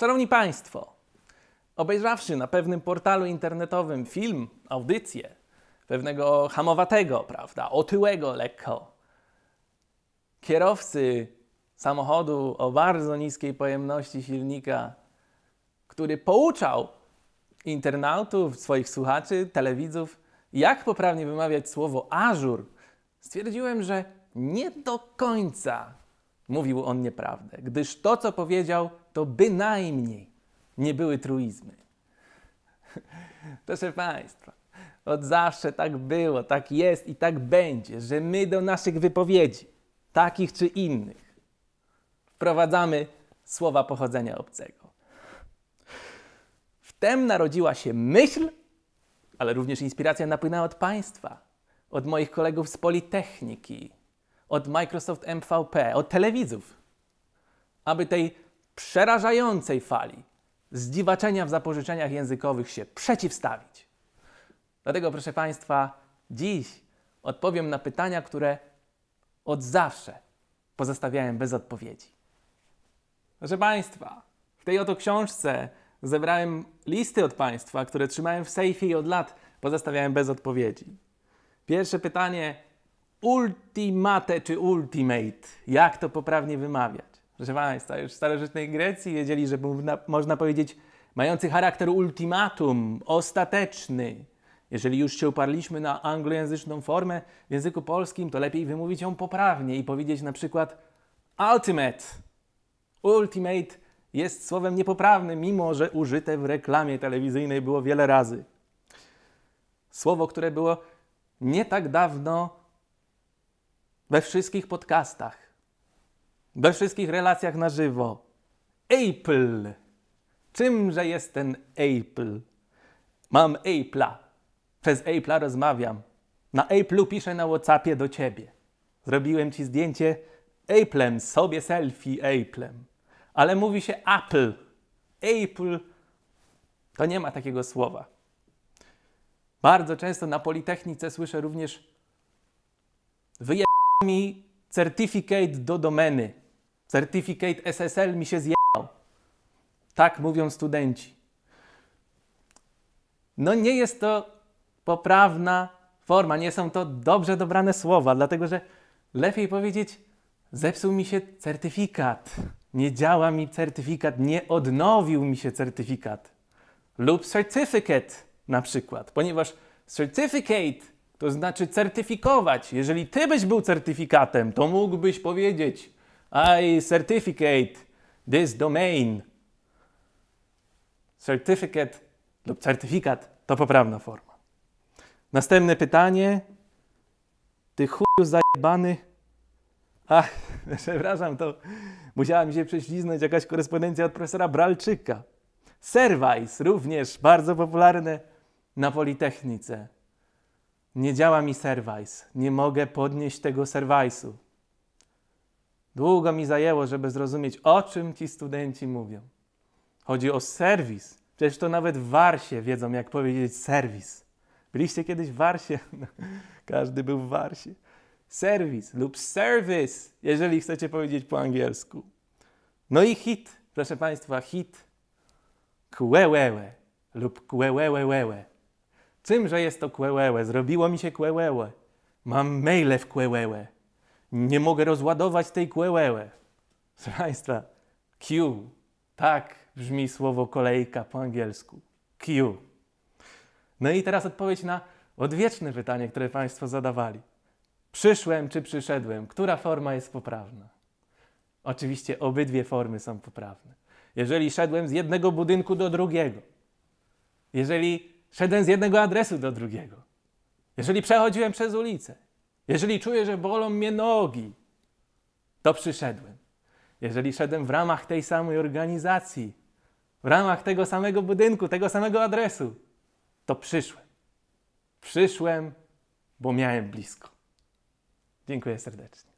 Szanowni Państwo, obejrzawszy na pewnym portalu internetowym film, audycję pewnego hamowatego, prawda, otyłego lekko, kierowcy samochodu o bardzo niskiej pojemności silnika, który pouczał internautów, swoich słuchaczy, telewidzów, jak poprawnie wymawiać słowo ażur, stwierdziłem, że nie do końca mówił on nieprawdę, gdyż to, co powiedział, to bynajmniej nie były truizmy. Proszę Państwa, od zawsze tak było, tak jest i tak będzie, że my do naszych wypowiedzi, takich czy innych, wprowadzamy słowa pochodzenia obcego. Wtem narodziła się myśl, ale również inspiracja napłynęła od Państwa, od moich kolegów z Politechniki, od Microsoft MVP, od telewizów, aby tej przerażającej fali zdziwaczenia w zapożyczeniach językowych się przeciwstawić. Dlatego, proszę Państwa, dziś odpowiem na pytania, które od zawsze pozostawiałem bez odpowiedzi. Proszę Państwa, w tej oto książce zebrałem listy od Państwa, które trzymałem w sejfie i od lat pozostawiałem bez odpowiedzi. Pierwsze pytanie ultimate czy ultimate. Jak to poprawnie wymawiać? Proszę Państwa, już w starożytnej Grecji wiedzieli, że można powiedzieć mający charakter ultimatum, ostateczny. Jeżeli już się uparliśmy na anglojęzyczną formę w języku polskim, to lepiej wymówić ją poprawnie i powiedzieć na przykład ultimate. Ultimate jest słowem niepoprawnym, mimo że użyte w reklamie telewizyjnej było wiele razy. Słowo, które było nie tak dawno we wszystkich podcastach, we wszystkich relacjach na żywo. Apple. Czymże jest ten Apple? Mam Apple'a. Przez Apple'a rozmawiam. Na Apple'u piszę na Whatsappie do ciebie. Zrobiłem ci zdjęcie Apple'em, sobie selfie Apple'em. Ale mówi się Apple. Apple. To nie ma takiego słowa. Bardzo często na Politechnice słyszę również wyje mi certificate do domeny. Certificate SSL mi się zjechał. Tak mówią studenci. No nie jest to poprawna forma, nie są to dobrze dobrane słowa, dlatego że lepiej powiedzieć zepsuł mi się certyfikat, nie działa mi certyfikat, nie odnowił mi się certyfikat lub certificate na przykład, ponieważ certificate to znaczy certyfikować. Jeżeli ty byś był certyfikatem, to mógłbyś powiedzieć I certificate this domain. Certificate lub certyfikat to poprawna forma. Następne pytanie. Ty chuju zajebany. Ach, przepraszam, to musiała mi się prześliznąć jakaś korespondencja od profesora Bralczyka. Serwajs, również bardzo popularne na Politechnice nie działa mi serwajs, nie mogę podnieść tego serwajsu. Długo mi zajęło, żeby zrozumieć, o czym ci studenci mówią. Chodzi o serwis. Przecież to nawet w Warsie wiedzą, jak powiedzieć serwis. Byliście kiedyś w Warsie? każdy był w Warsie. Serwis lub service, jeżeli chcecie powiedzieć po angielsku. No i hit, proszę Państwa, hit. Kłełełe lub kłełełełełe. Czymże jest to kłełełe? Zrobiło mi się kłełełe. Mam maile w kłełełe. Nie mogę rozładować tej kłełełe. Proszę Państwa, Q. Tak brzmi słowo kolejka po angielsku. Q. No i teraz odpowiedź na odwieczne pytanie, które Państwo zadawali. Przyszłem czy przyszedłem? Która forma jest poprawna? Oczywiście obydwie formy są poprawne. Jeżeli szedłem z jednego budynku do drugiego, jeżeli Szedłem z jednego adresu do drugiego. Jeżeli przechodziłem przez ulicę, jeżeli czuję, że bolą mnie nogi, to przyszedłem. Jeżeli szedłem w ramach tej samej organizacji, w ramach tego samego budynku, tego samego adresu, to przyszłem. Przyszłem, bo miałem blisko. Dziękuję serdecznie.